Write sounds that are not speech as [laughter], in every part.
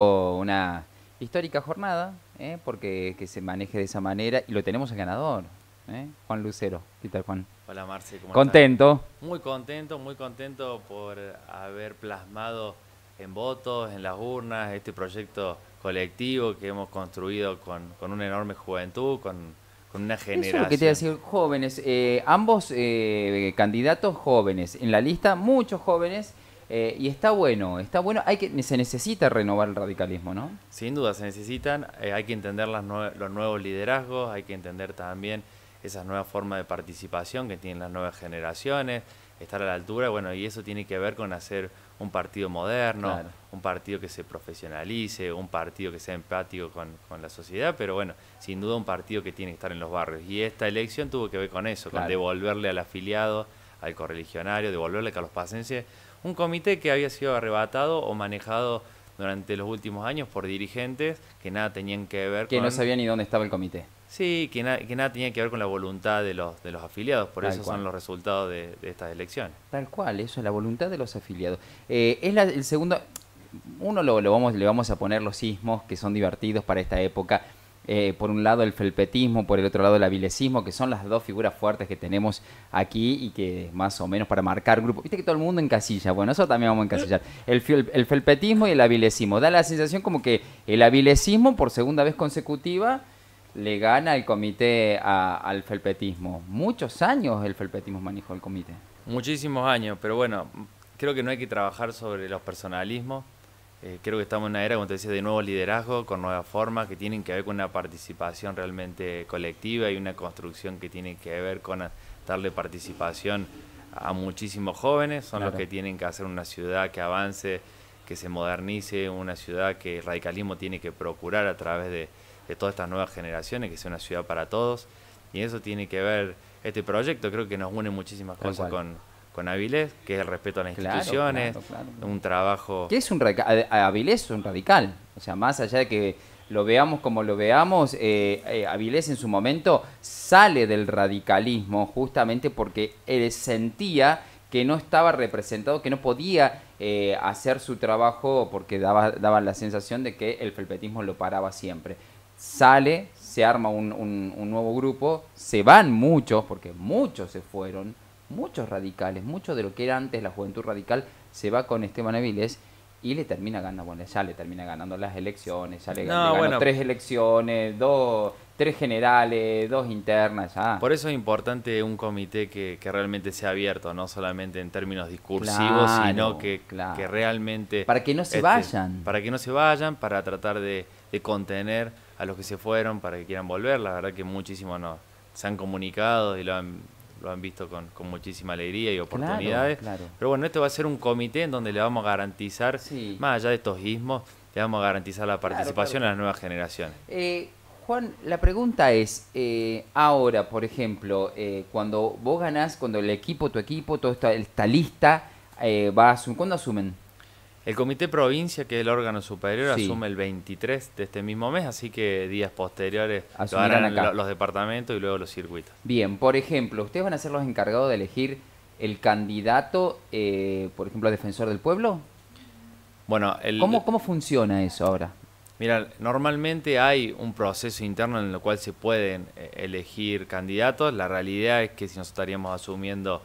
una histórica jornada, ¿eh? porque que se maneje de esa manera y lo tenemos el ganador, ¿eh? Juan Lucero. ¿Qué tal, Juan? Hola, Marce. ¿cómo ¿Contento? Muy contento, muy contento por haber plasmado en votos, en las urnas, este proyecto colectivo que hemos construido con, una enorme juventud, con, una generación. Eso que te iba jóvenes, eh, ambos candidatos jóvenes, en la lista muchos jóvenes eh, y está bueno, está bueno. Hay que, se necesita renovar el radicalismo, ¿no? Sin duda, se necesitan. Eh, hay que entender los nuevos liderazgos, hay que entender también esas nuevas formas de participación que tienen las nuevas generaciones, estar a la altura, bueno, y eso tiene que ver con hacer un partido moderno, un partido que se profesionalice, un partido que sea empático con, con, la sociedad, pero bueno, sin duda un partido que tiene que estar en los barrios. Y esta elección tuvo que ver con eso, con devolverle al afiliado, al correligionario, devolverle a los Pacense... Un comité que había sido arrebatado o manejado durante los últimos años por dirigentes que nada tenían que ver que con... Que no sabían ni dónde estaba el comité. Sí, que, que, nada tenía que ver con la voluntad de los, de los afiliados, por eso son los resultados de, estas elecciones. Tal cual, eso es la voluntad de los afiliados. Eh, es el segundo, uno lo, lo, vamos, le vamos a poner los sismos que son divertidos para esta época. Eh, por un lado el felpetismo, por el otro lado el avilecismo, que son las dos figuras fuertes que tenemos aquí y que más o menos para marcar grupo. Viste que todo el mundo encasilla, bueno, eso también vamos a encasillar. El, felpetismo y el avilecismo. Da la sensación como que el avilecismo, por segunda vez consecutiva, le gana el comité al felpetismo. Muchos años el felpetismo manejó el comité. Muchísimos años, pero bueno, creo que no hay que trabajar sobre los personalismos, eh, creo que estamos en una era, como te decía, de nuevo liderazgo con nuevas formas que tienen que ver con una participación realmente colectiva y una construcción que tiene que ver con darle participación a muchísimos jóvenes. Son los que tienen que hacer una ciudad que avance, que se modernice, una ciudad que el radicalismo tiene que procurar a través de todas estas nuevas generaciones, que sea una ciudad para todos. Y eso tiene que ver este proyecto, creo que nos une muchísimas cosas con con Avilés, que es el respeto a las instituciones, un trabajo... Que es un Avilés es un radical, o sea, más allá de que lo veamos como lo veamos, eh, eh, Avilés en su momento sale del radicalismo justamente porque él sentía que no estaba representado, que no podía eh, hacer su trabajo porque daba, la sensación de que el felpetismo lo paraba siempre. Sale, se arma un nuevo grupo, se van muchos, porque muchos se fueron, muchos radicales, mucho de lo que era antes la juventud radical se va con Esteban Aviles y le termina ganando, bueno, ya le termina ganando las elecciones, ya le, tres elecciones, dos, tres generales, dos internas, ya. Ah. Por eso es importante un comité que, que realmente sea abierto, no solamente en términos discursivos, sino que, que, realmente... Para que no se este, vayan. Para que no se vayan, para tratar de, de, contener a los que se fueron, para que quieran volver, la verdad que muchísimos no, se han comunicado y lo han lo han visto con, con muchísima alegría y oportunidades. Pero bueno, este va a ser un comité en donde le vamos a garantizar, más allá de estos ismos, le vamos a garantizar la participación a las nuevas generaciones. Eh, Juan, la pregunta es, eh, ahora, por ejemplo, eh, cuando vos ganás, cuando el equipo, tu equipo, todo está, está lista, va a ¿cuándo asumen? El Comité Provincia, que es el órgano superior, asume el 23 de este mismo mes, así que días posteriores lo harán los departamentos y luego los circuitos. Bien, por ejemplo, ustedes van a ser los encargados de elegir el candidato, eh, por ejemplo, a defensor del pueblo. Bueno, el... ¿Cómo, ¿Cómo funciona eso ahora? Mira, normalmente hay un proceso interno en el cual se pueden eh, elegir candidatos. La realidad es que si nos estaríamos asumiendo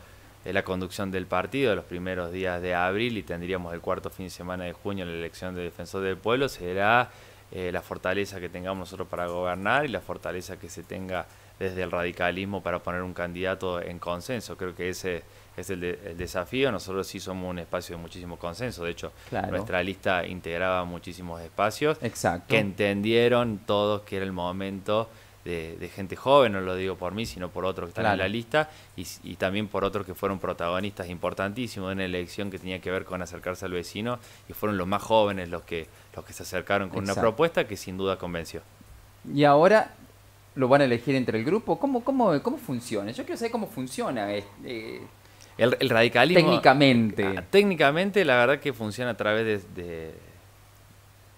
es la conducción del partido los primeros días de abril y tendríamos el cuarto fin de semana de junio la elección de defensor del pueblo, será eh, la fortaleza que tengamos nosotros para gobernar y la fortaleza que se tenga desde el radicalismo para poner un candidato en consenso. Creo que ese es el, desafío. Nosotros sí somos un espacio de muchísimo consenso. De hecho, nuestra lista integraba muchísimos espacios que entendieron todos que era el momento de, gente joven, no lo digo por mí, sino por otros que están en la lista, y, también por otros que fueron protagonistas importantísimos en la elección que tenía que ver con acercarse al vecino, y fueron los más jóvenes los que, los que se acercaron con una propuesta que sin duda convenció. Y ahora lo van a elegir entre el grupo, ¿cómo, cómo, cómo funciona? Yo quiero saber cómo funciona. Eh, el, radicalismo. Técnicamente. Ah, técnicamente, la verdad que funciona a través de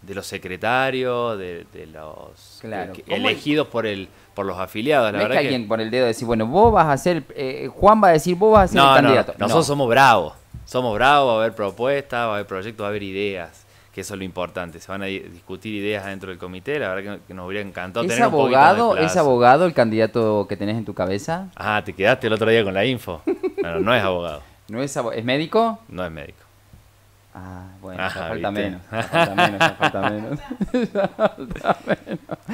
de los secretarios, de, los elegidos por el por los afiliados. La que, alguien por el dedo decir, bueno, vos vas a ser, eh, eh, Juan va a decir, vos vas a ser candidato. No, nosotros somos bravos, somos bravos, va a haber propuestas, va a haber proyectos, va a haber ideas, que eso es lo importante. Se van a discutir ideas dentro del comité, la verdad que nos hubiera encantado ¿Es tener abogado, ¿Es abogado el candidato que tenés en tu cabeza? Ah, te quedaste el otro día con la info. no, [laughs] no es abogado. ¿No es, abogado. es médico? No es médico. Ah, bueno, ah, [laughs] falta, menos, falta menos. [laughs] falta menos,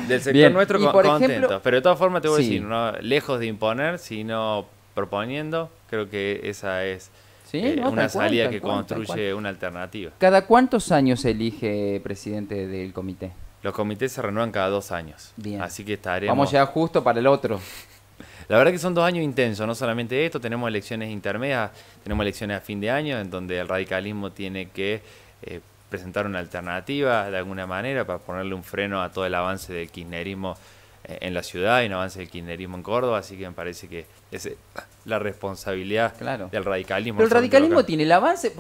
Del sector nuestro contento. Pero de todas formas te voy a decir, no, lejos de imponer, sino proponiendo, creo que esa es eh, una salida que construye una alternativa. ¿Cada cuántos años elige presidente del comité? Los comités se renuevan cada dos años. Bien. Así que estaremos. Vamos ya justo para el otro. La verdad que son dos años intensos, no solamente esto, tenemos elecciones intermedias, tenemos elecciones a fin de año, en donde el radicalismo tiene que eh, presentar una alternativa de alguna manera para ponerle un freno a todo el avance del kirchnerismo eh, en la ciudad y un avance del kirchnerismo en Córdoba, así que me parece que es eh, la responsabilidad claro. del radicalismo. Pero el radicalismo tiene el avance,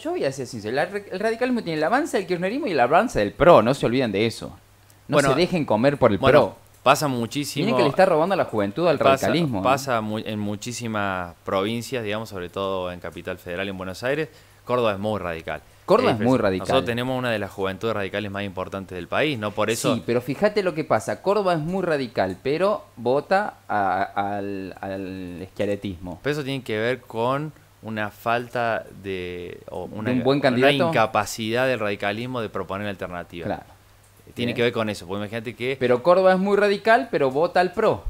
yo, voy a ser sincero, el radicalismo tiene el avance del kirchnerismo y el avance del PRO, no se olviden de eso. No se dejen comer por el PRO. Pasa muchísimo. Miren que le está robando a la juventud al radicalismo. Pasa en muchísimas provincias, digamos, sobre todo en Capital Federal, en Buenos Aires. Córdoba es muy radical. Córdoba es muy radical. Nosotros tenemos una de las juventudes radicales más importantes del país, ¿no? Por eso. Sí, pero fíjate lo que pasa. Córdoba es muy radical, pero vota al, al esquiaretismo. Pero eso tiene que ver con una falta de. O una, ¿De un buen candidato? incapacidad del radicalismo de proponer alternativas. Este, tiene que ver con eso, porque imagínate que... Pero Córdoba es muy radical, pero vota al PRO.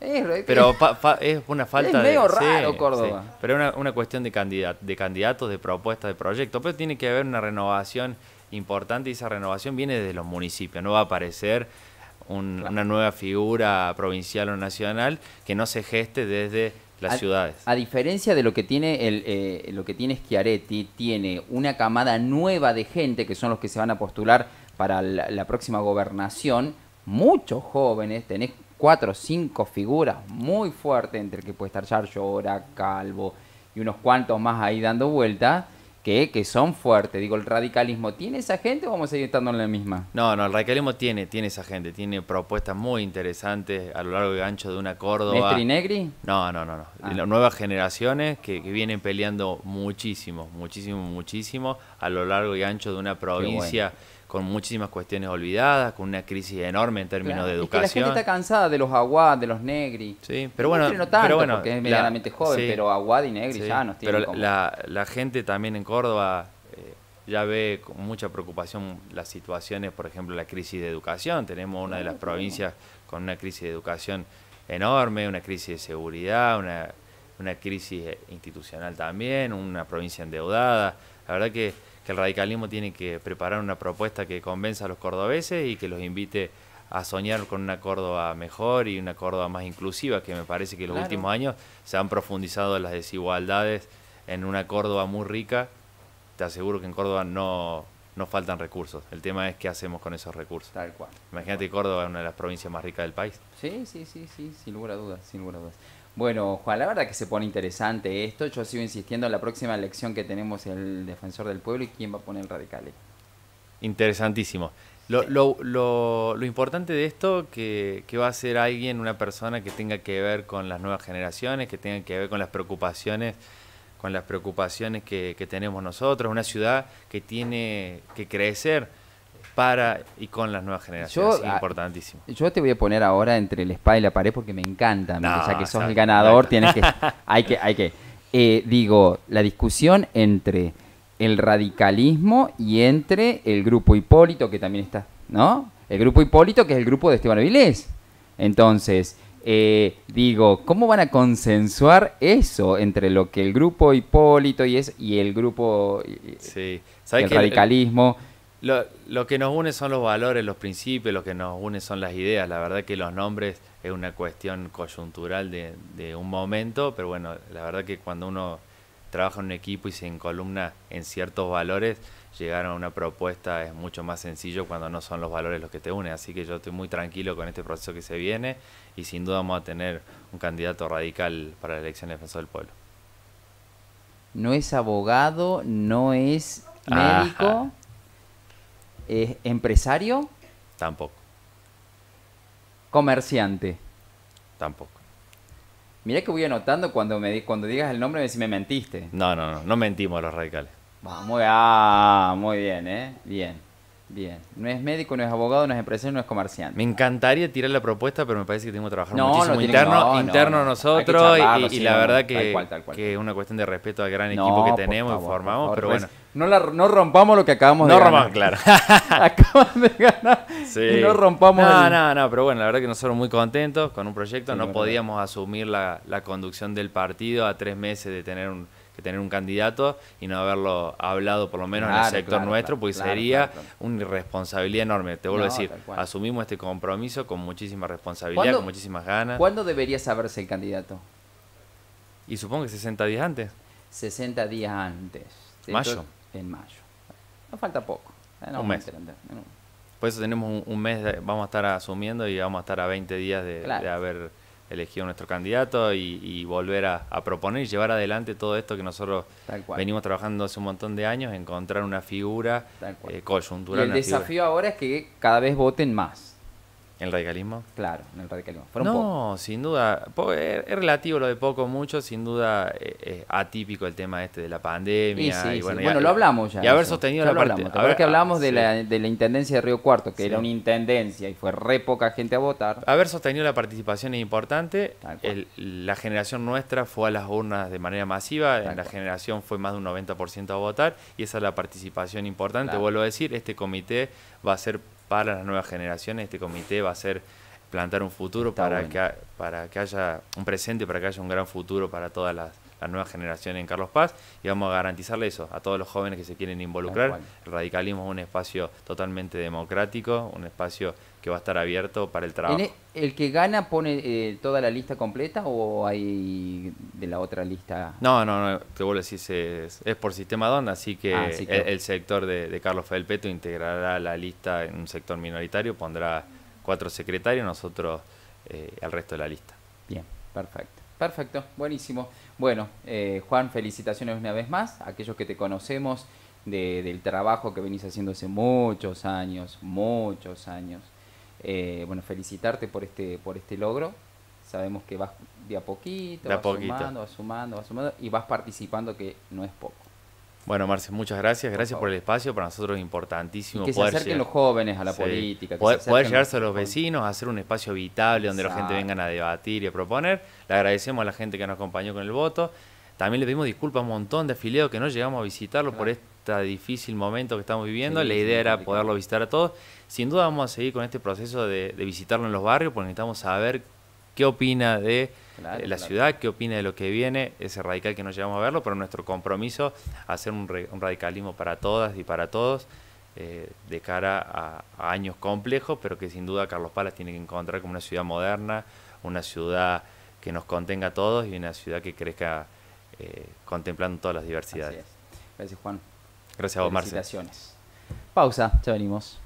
Es, pero es una falta es medio de... raro Córdoba. Pero es una, cuestión de, de candidatos, de propuestas, de proyectos. Pero tiene que haber una renovación importante y esa renovación viene desde los municipios. No va a aparecer una nueva figura provincial o nacional que no se geste desde las ciudades. A diferencia de lo que tiene el, eh, lo que tiene Schiaretti, tiene una camada nueva de gente que son los que se van a postular para la, próxima gobernación, muchos jóvenes, tenés cuatro o cinco figuras muy fuertes, entre que puede estar Yarlora, Calvo y unos cuantos más ahí dando vueltas, que, que, son fuertes. Digo, ¿el radicalismo tiene esa gente o vamos a seguir estando en la misma? No, no, el radicalismo tiene, tiene esa gente, tiene propuestas muy interesantes a lo largo y ancho de una Córdoba. Negri? No, no, no, no. Ah. Las nuevas generaciones que, vienen peleando muchísimo, muchísimo, muchísimo a lo largo y ancho de una provincia con muchísimas cuestiones olvidadas, con una crisis enorme en términos de educación. la gente está cansada de los Aguad, de los Negri. Sí, pero bueno, no tanto, porque es medianamente joven, pero Aguad y Negri ya nos tienen Pero la, gente también en Córdoba eh, ya ve con mucha preocupación las situaciones, por ejemplo, la crisis de educación. Tenemos una de las provincias con una crisis de educación enorme, una crisis de seguridad, una, una crisis eh, institucional también, una provincia endeudada. La verdad que que el radicalismo tiene que preparar una propuesta que convenza a los cordobeses y que los invite a soñar con una Córdoba mejor y una Córdoba más inclusiva, que me parece que en los últimos años se han profundizado las desigualdades en una Córdoba muy rica. Te aseguro que en Córdoba no, nos faltan recursos. El tema es qué hacemos con esos recursos. Tal cual. Imagínate Córdoba una de las provincias más ricas del país. Sí, sí, sí, sí, sin lugar a dudas, sin dudas. Bueno, Juan, la verdad que se pone interesante esto. Yo sigo insistiendo en la próxima elección que tenemos el defensor del pueblo y quién va a poner radicales. Interesantísimo. Lo, importante de esto que, que va a ser alguien, una persona que tenga que ver con las nuevas generaciones, que tenga que ver con las preocupaciones con las preocupaciones que, tenemos nosotros, una ciudad que tiene que crecer para y con las nuevas generaciones, ah, importantísimo. Yo te voy a poner ahora entre el spa y la pared porque me encanta, no, o sea que sos el ganador, tienes que, [laughs] hay que, hay que, eh, digo, la discusión entre el radicalismo y entre el grupo Hipólito que también está, ¿no? El grupo Hipólito que es el grupo de Esteban Avilés. Entonces, eh, digo, ¿cómo van a consensuar eso entre lo que el grupo Hipólito y, es, y el grupo eh, sí. radicalismo? lo, lo, que nos une son los valores, los principios, lo que nos une son las ideas. La verdad que los nombres es una cuestión coyuntural de, de un momento, pero bueno, la verdad que cuando uno trabaja en un equipo y se encolumna en ciertos valores, llegar a una propuesta es mucho más sencillo cuando no son los valores los que te unen. Así que yo estoy muy tranquilo con este proceso que se viene y sin duda vamos a tener un candidato radical para la elección de defensor del pueblo. No es abogado, no es médico, es empresario. Tampoco. Comerciante. Tampoco. Mirá que voy anotando cuando me cuando digas el nombre de si me mentiste. No, no, no, no mentimos los radicales. Vamos, ah, muy bien, ¿eh? Bien, bien. No es médico, no es abogado, no es empresario, no es comerciante. Me encantaría tirar la propuesta, pero me parece que tenemos que trabajar muchísimo interno, interno nosotros y, la verdad que, es una cuestión de respeto al gran equipo que tenemos y formamos, pero pues, bueno. No, la, rompamos lo que acabamos de ganar. No rompamos, claro. [laughs] Acaban de ganar no rompamos. No, no, no, pero bueno, la verdad que nosotros muy contentos con un proyecto. no podíamos asumir la conducción del partido a tres meses de tener un que tener un candidato y no haberlo hablado por lo menos en el sector nuestro, pues sería una irresponsabilidad enorme. Te vuelvo a decir, asumimos este compromiso con muchísima responsabilidad, con muchísimas ganas. ¿Cuándo debería saberse el candidato? Y supongo que 60 días antes. 60 días antes. mayo. En mayo. Nos falta poco. Eh, un mes. Por eso tenemos un, mes, vamos a estar asumiendo y vamos a estar a 20 días de haber elegido nuestro candidato y, volver a, proponer y llevar adelante todo esto que nosotros venimos trabajando hace un montón de años, encontrar una figura eh, coyuntural. el desafío ahora es que cada vez voten más. ¿En el radicalismo? Claro, en el radicalismo. no, sin duda. Eh, es relativo lo de poco, mucho. Sin duda eh, es atípico el tema este de la pandemia. bueno, lo hablamos ya. Y haber sostenido la parte. a ver que hablamos de, la, de, la, intendencia de Río Cuarto, que era una intendencia y fue re poca gente a votar. Haber sostenido la participación es importante. la generación nuestra fue a las urnas de manera masiva. En la generación fue más de un 90% a votar. Y esa es la participación importante. Vuelvo a decir, este comité va a ser para las nuevas generaciones. Este comité va a ser plantar un futuro para, que, para que haya un presente, para que haya un gran futuro para todas las la nueva generación en Carlos Paz y vamos a garantizarle eso a todos los jóvenes que se quieren involucrar. El radicalismo es un espacio totalmente democrático, un espacio que va a estar abierto para el trabajo. E-, ¿El, que gana pone eh, toda la lista completa o hay de la otra lista? No, no, no te vuelvo a decir, es, por sistema DON, así que, ah, El, sector de, de Carlos Felpeto integrará la lista en un sector minoritario, pondrá cuatro secretarios, nosotros eh, el resto de la lista. Bien, perfecto. Perfecto, buenísimo. Bueno, eh, Juan, felicitaciones una vez más. Aquellos que te conocemos del trabajo que venís haciendo hace muchos años, muchos años. Eh, bueno, felicitarte por este, por este logro. Sabemos que vas de a poquito, vas sumando, vas sumando, vas sumando y vas participando, que no es poco. Bueno, Marce, muchas gracias. Gracias por, el espacio. Para nosotros es importantísimo. poder se acerquen los jóvenes a la política. poder, poder, llegarse a los vecinos, hacer un espacio habitable donde la gente venga a debatir y a proponer. Le agradecemos a la gente que nos acompañó con el voto. También le pedimos disculpas a un montón de afiliados que no llegamos a visitarlo por este difícil momento que estamos viviendo. la idea era poderlo visitar a todos. Sin duda vamos a seguir con este proceso de, de visitarlo en los barrios porque necesitamos saber qué opina de eh, la ciudad, qué opina de lo que viene, ese radical que nos llevamos a verlo, pero nuestro compromiso, hacer un, radicalismo para todas y para todos. Eh, de cara a, años complejos, pero que sin duda Carlos Palas tiene que encontrar como una ciudad moderna, una ciudad que nos contenga a todos y una ciudad que crezca eh, contemplando todas las diversidades. Gracias, Juan. Gracias a vos, Pausa, ya venimos.